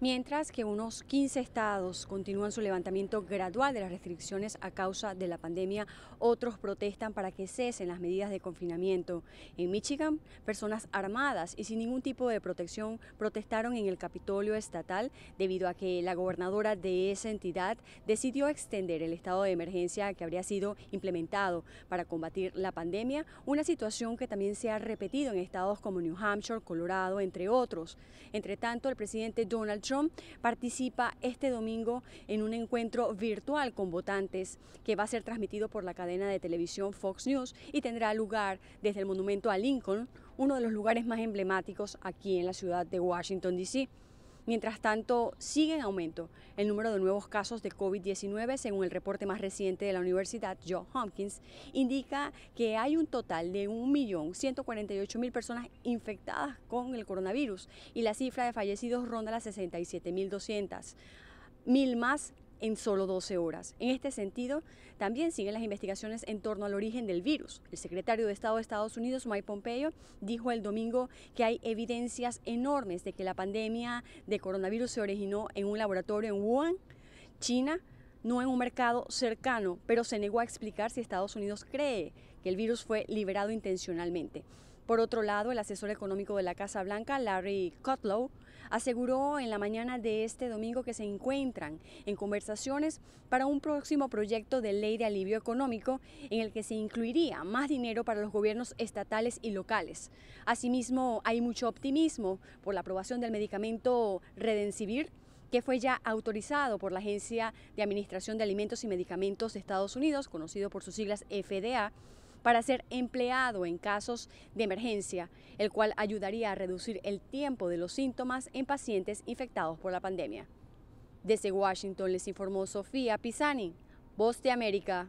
mientras que unos 15 estados continúan su levantamiento gradual de las restricciones a causa de la pandemia, otros protestan para que cesen las medidas de confinamiento. En Michigan, personas armadas y sin ningún tipo de protección protestaron en el Capitolio Estatal debido a que la gobernadora de esa entidad decidió extender el estado de emergencia que habría sido implementado para combatir la pandemia, una situación que también se ha repetido en estados como New Hampshire, Colorado, entre otros. Entre tanto, el presidente Donald Trump participa este domingo en un encuentro virtual con votantes que va a ser transmitido por la cadena de televisión Fox News y tendrá lugar desde el monumento a Lincoln, uno de los lugares más emblemáticos aquí en la ciudad de Washington, D.C. Mientras tanto, sigue en aumento el número de nuevos casos de COVID-19, según el reporte más reciente de la Universidad Johns Hopkins, indica que hay un total de 1.148.000 personas infectadas con el coronavirus y la cifra de fallecidos ronda las 67.200 mil más en solo 12 horas. En este sentido, también siguen las investigaciones en torno al origen del virus. El secretario de Estado de Estados Unidos, Mike Pompeo, dijo el domingo que hay evidencias enormes de que la pandemia de coronavirus se originó en un laboratorio en Wuhan, China, no en un mercado cercano, pero se negó a explicar si Estados Unidos cree que el virus fue liberado intencionalmente. Por otro lado, el asesor económico de la Casa Blanca, Larry Kudlow, aseguró en la mañana de este domingo que se encuentran en conversaciones para un próximo proyecto de ley de alivio económico en el que se incluiría más dinero para los gobiernos estatales y locales. Asimismo, hay mucho optimismo por la aprobación del medicamento Redensivir que fue ya autorizado por la Agencia de Administración de Alimentos y Medicamentos de Estados Unidos, conocido por sus siglas FDA, para ser empleado en casos de emergencia, el cual ayudaría a reducir el tiempo de los síntomas en pacientes infectados por la pandemia. Desde Washington les informó Sofía Pisani, Voz de América.